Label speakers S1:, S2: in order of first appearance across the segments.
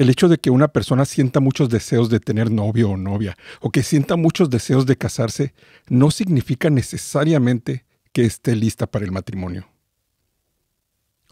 S1: el hecho de que una persona sienta muchos deseos de tener novio o novia, o que sienta muchos deseos de casarse, no significa necesariamente que esté lista para el matrimonio.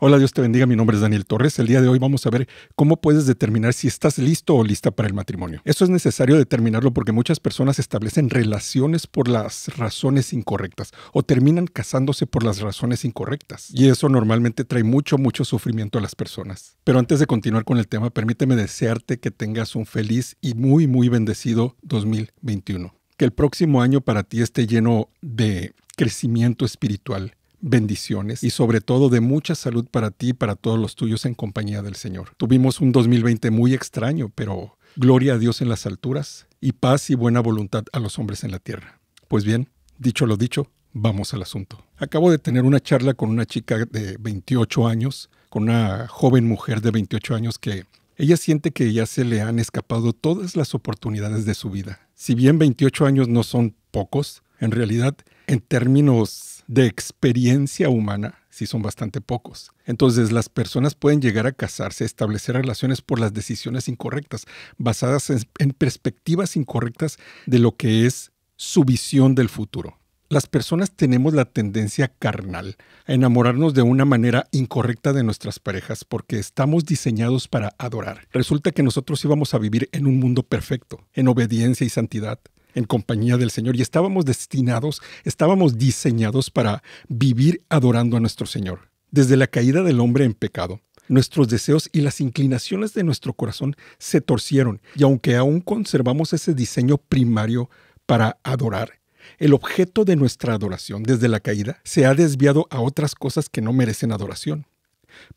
S1: Hola, Dios te bendiga. Mi nombre es Daniel Torres. El día de hoy vamos a ver cómo puedes determinar si estás listo o lista para el matrimonio. Eso es necesario determinarlo porque muchas personas establecen relaciones por las razones incorrectas o terminan casándose por las razones incorrectas. Y eso normalmente trae mucho, mucho sufrimiento a las personas. Pero antes de continuar con el tema, permíteme desearte que tengas un feliz y muy, muy bendecido 2021. Que el próximo año para ti esté lleno de crecimiento espiritual bendiciones y sobre todo de mucha salud para ti y para todos los tuyos en compañía del Señor. Tuvimos un 2020 muy extraño, pero gloria a Dios en las alturas y paz y buena voluntad a los hombres en la tierra. Pues bien, dicho lo dicho, vamos al asunto. Acabo de tener una charla con una chica de 28 años, con una joven mujer de 28 años que ella siente que ya se le han escapado todas las oportunidades de su vida. Si bien 28 años no son pocos, en realidad, en términos de experiencia humana si son bastante pocos. Entonces las personas pueden llegar a casarse, establecer relaciones por las decisiones incorrectas, basadas en perspectivas incorrectas de lo que es su visión del futuro. Las personas tenemos la tendencia carnal a enamorarnos de una manera incorrecta de nuestras parejas porque estamos diseñados para adorar. Resulta que nosotros íbamos a vivir en un mundo perfecto, en obediencia y santidad en compañía del Señor y estábamos destinados, estábamos diseñados para vivir adorando a nuestro Señor. Desde la caída del hombre en pecado, nuestros deseos y las inclinaciones de nuestro corazón se torcieron y aunque aún conservamos ese diseño primario para adorar, el objeto de nuestra adoración desde la caída se ha desviado a otras cosas que no merecen adoración.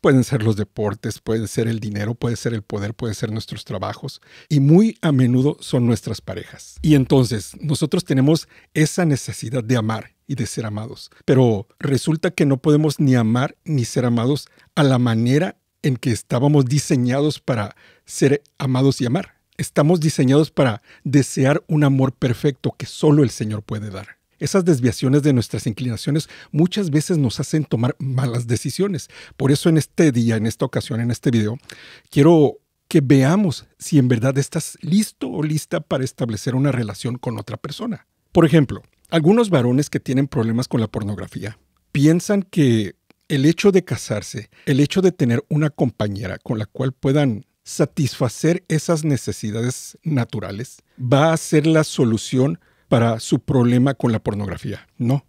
S1: Pueden ser los deportes, pueden ser el dinero, puede ser el poder, pueden ser nuestros trabajos y muy a menudo son nuestras parejas. Y entonces nosotros tenemos esa necesidad de amar y de ser amados, pero resulta que no podemos ni amar ni ser amados a la manera en que estábamos diseñados para ser amados y amar. Estamos diseñados para desear un amor perfecto que solo el Señor puede dar. Esas desviaciones de nuestras inclinaciones muchas veces nos hacen tomar malas decisiones. Por eso en este día, en esta ocasión, en este video, quiero que veamos si en verdad estás listo o lista para establecer una relación con otra persona. Por ejemplo, algunos varones que tienen problemas con la pornografía piensan que el hecho de casarse, el hecho de tener una compañera con la cual puedan satisfacer esas necesidades naturales, va a ser la solución para su problema con la pornografía. No,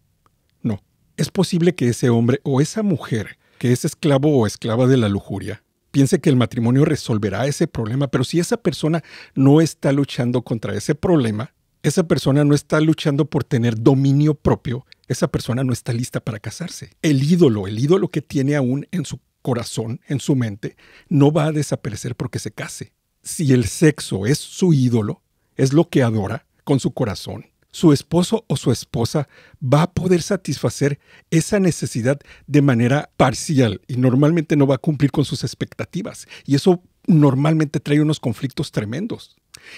S1: no. Es posible que ese hombre o esa mujer que es esclavo o esclava de la lujuria piense que el matrimonio resolverá ese problema, pero si esa persona no está luchando contra ese problema, esa persona no está luchando por tener dominio propio, esa persona no está lista para casarse. El ídolo, el ídolo que tiene aún en su corazón, en su mente, no va a desaparecer porque se case. Si el sexo es su ídolo, es lo que adora con su corazón, su esposo o su esposa va a poder satisfacer esa necesidad de manera parcial y normalmente no va a cumplir con sus expectativas. Y eso normalmente trae unos conflictos tremendos.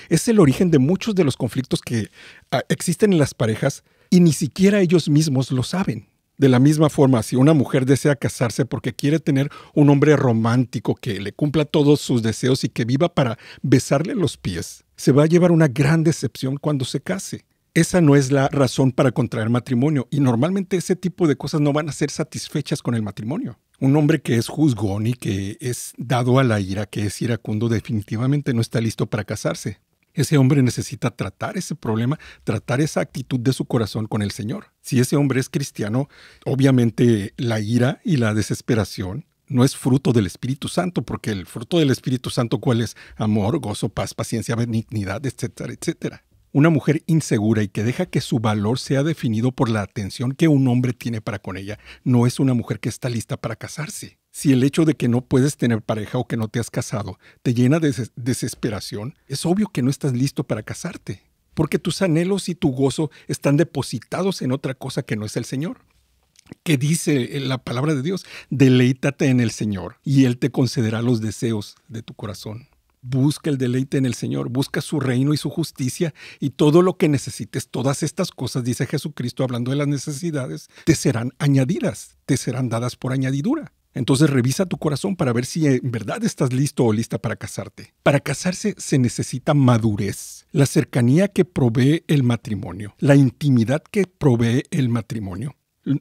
S1: Es el origen de muchos de los conflictos que ah, existen en las parejas y ni siquiera ellos mismos lo saben. De la misma forma, si una mujer desea casarse porque quiere tener un hombre romántico que le cumpla todos sus deseos y que viva para besarle los pies, se va a llevar una gran decepción cuando se case esa no es la razón para contraer matrimonio. Y normalmente ese tipo de cosas no van a ser satisfechas con el matrimonio. Un hombre que es juzgón y que es dado a la ira, que es iracundo, definitivamente no está listo para casarse. Ese hombre necesita tratar ese problema, tratar esa actitud de su corazón con el Señor. Si ese hombre es cristiano, obviamente la ira y la desesperación no es fruto del Espíritu Santo, porque el fruto del Espíritu Santo, ¿cuál es? Amor, gozo, paz, paciencia, benignidad, etcétera, etcétera una mujer insegura y que deja que su valor sea definido por la atención que un hombre tiene para con ella, no es una mujer que está lista para casarse. Si el hecho de que no puedes tener pareja o que no te has casado te llena de desesperación, es obvio que no estás listo para casarte, porque tus anhelos y tu gozo están depositados en otra cosa que no es el Señor. ¿Qué dice eh, la palabra de Dios? Deleítate en el Señor y Él te concederá los deseos de tu corazón. Busca el deleite en el Señor, busca su reino y su justicia y todo lo que necesites, todas estas cosas, dice Jesucristo hablando de las necesidades, te serán añadidas, te serán dadas por añadidura. Entonces revisa tu corazón para ver si en verdad estás listo o lista para casarte. Para casarse se necesita madurez, la cercanía que provee el matrimonio, la intimidad que provee el matrimonio.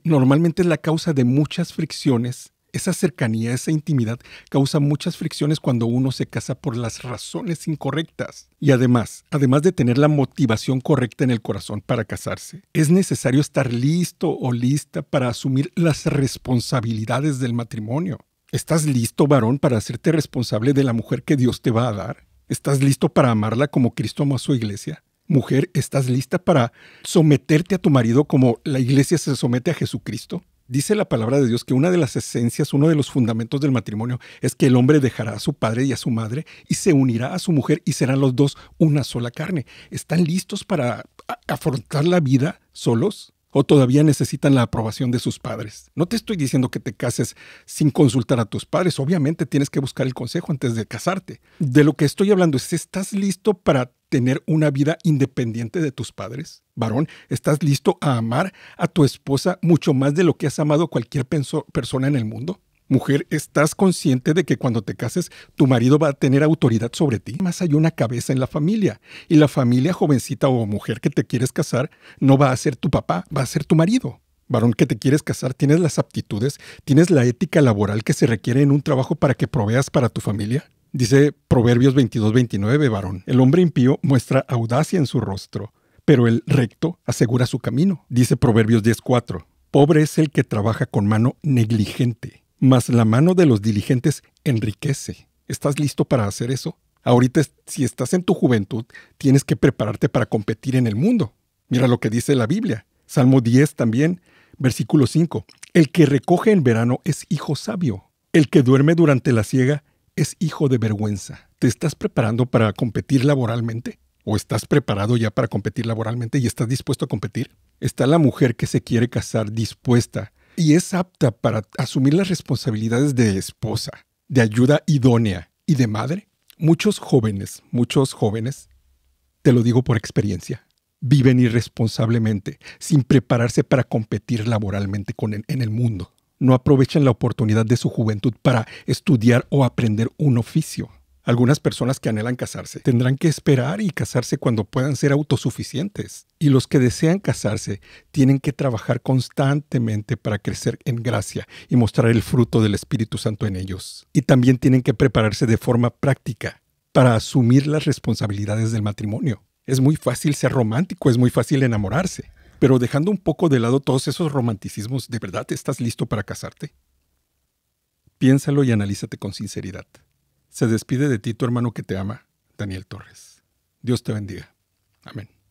S1: Normalmente es la causa de muchas fricciones esa cercanía, esa intimidad causa muchas fricciones cuando uno se casa por las razones incorrectas. Y además, además de tener la motivación correcta en el corazón para casarse, es necesario estar listo o lista para asumir las responsabilidades del matrimonio. ¿Estás listo, varón, para hacerte responsable de la mujer que Dios te va a dar? ¿Estás listo para amarla como Cristo amó a su iglesia? Mujer, ¿estás lista para someterte a tu marido como la iglesia se somete a Jesucristo? Dice la palabra de Dios que una de las esencias, uno de los fundamentos del matrimonio es que el hombre dejará a su padre y a su madre y se unirá a su mujer y serán los dos una sola carne. ¿Están listos para afrontar la vida solos? ¿O todavía necesitan la aprobación de sus padres? No te estoy diciendo que te cases sin consultar a tus padres. Obviamente tienes que buscar el consejo antes de casarte. De lo que estoy hablando es, ¿estás listo para tener una vida independiente de tus padres? Varón, ¿estás listo a amar a tu esposa mucho más de lo que has amado a cualquier persona en el mundo? Mujer, ¿estás consciente de que cuando te cases tu marido va a tener autoridad sobre ti? Más hay una cabeza en la familia y la familia jovencita o mujer que te quieres casar no va a ser tu papá, va a ser tu marido. Varón que te quieres casar, tienes las aptitudes, tienes la ética laboral que se requiere en un trabajo para que proveas para tu familia. Dice Proverbios 22-29, varón, el hombre impío muestra audacia en su rostro, pero el recto asegura su camino. Dice Proverbios 10-4, pobre es el que trabaja con mano negligente, mas la mano de los diligentes enriquece. ¿Estás listo para hacer eso? Ahorita, si estás en tu juventud, tienes que prepararte para competir en el mundo. Mira lo que dice la Biblia. Salmo 10 también, versículo 5. El que recoge en verano es hijo sabio. El que duerme durante la siega es hijo de vergüenza. ¿Te estás preparando para competir laboralmente? ¿O estás preparado ya para competir laboralmente y estás dispuesto a competir? ¿Está la mujer que se quiere casar dispuesta y es apta para asumir las responsabilidades de esposa, de ayuda idónea y de madre? Muchos jóvenes, muchos jóvenes, te lo digo por experiencia, viven irresponsablemente, sin prepararse para competir laboralmente con en el mundo no aprovechan la oportunidad de su juventud para estudiar o aprender un oficio. Algunas personas que anhelan casarse tendrán que esperar y casarse cuando puedan ser autosuficientes. Y los que desean casarse tienen que trabajar constantemente para crecer en gracia y mostrar el fruto del Espíritu Santo en ellos. Y también tienen que prepararse de forma práctica para asumir las responsabilidades del matrimonio. Es muy fácil ser romántico, es muy fácil enamorarse, pero dejando un poco de lado todos esos romanticismos, ¿de verdad estás listo para casarte? Piénsalo y analízate con sinceridad. Se despide de ti tu hermano que te ama, Daniel Torres. Dios te bendiga. Amén.